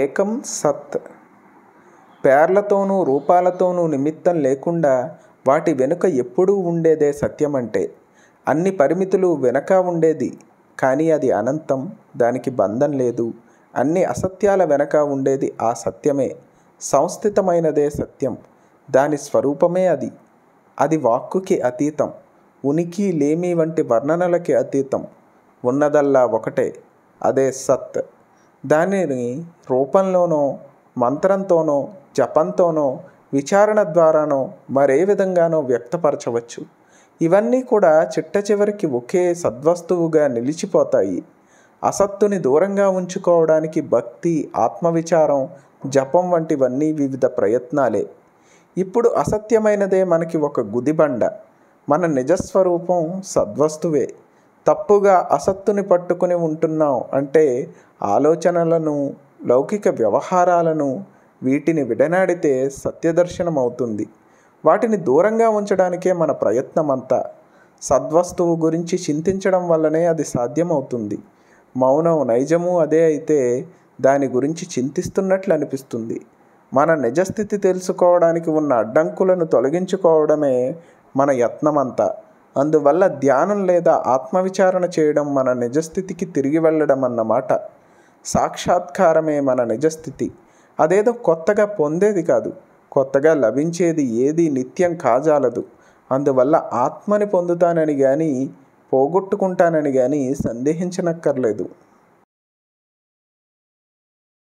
ఏకం సత్ పేర్లతోనూ రూపాలతోనూ నిమిత్తం లేకుండా వాటి వెనుక ఎప్పుడూ ఉండేదే సత్యం అంటే అన్ని పరిమితులు వెనక ఉండేది కానీ అది అనంతం దానికి బంధం లేదు అన్ని అసత్యాల వెనక ఉండేది ఆ సత్యమే సంస్థితమైనదే సత్యం దాని స్వరూపమే అది అది వాక్కుకి అతీతం ఉనికి లేమి వంటి వర్ణనలకి అతీతం ఉన్నదల్లా ఒకటే అదే సత్ దానిని రూపంలోనో మంత్రంతోనో జపంతోనో విచారణ ద్వారానో మరే విధంగానో వ్యక్తపరచవచ్చు ఇవన్నీ కూడా చిట్ట చివరికి ఒకే సద్వస్తువుగా నిలిచిపోతాయి అసత్తుని దూరంగా ఉంచుకోవడానికి భక్తి ఆత్మవిచారం జపం వంటివన్నీ వివిధ ప్రయత్నాలే ఇప్పుడు అసత్యమైనదే మనకి ఒక గుదిబండ మన నిజస్వరూపం సద్వస్తువే తప్పుగా అసత్తుని పట్టుకుని ఉంటున్నాం అంటే ఆలోచనలను లౌకిక వ్యవహారాలను వీటిని విడనాడితే సత్యదర్శనం అవుతుంది వాటిని దూరంగా ఉంచడానికే మన ప్రయత్నం అంతా సద్వస్తువు గురించి చింతించడం వల్లనే అది సాధ్యమవుతుంది మౌనం నైజము అదే అయితే దాని గురించి చింతిస్తున్నట్లు అనిపిస్తుంది మన నిజస్థితి తెలుసుకోవడానికి ఉన్న అడ్డంకులను తొలగించుకోవడమే మన యత్నమంతా అందువల్ల ధ్యానం లేదా ఆత్మవిచారణ చేయడం మన నిజస్థితికి తిరిగి వెళ్ళడం అన్నమాట సాక్షాత్కారమే మన నిజస్థితి అదేదో కొత్తగా పొందేది కాదు కొత్తగా లభించేది ఏది నిత్యం కాజాలదు అందువల్ల ఆత్మని పొందుతానని కానీ పోగొట్టుకుంటానని కానీ సందేహించనక్కర్లేదు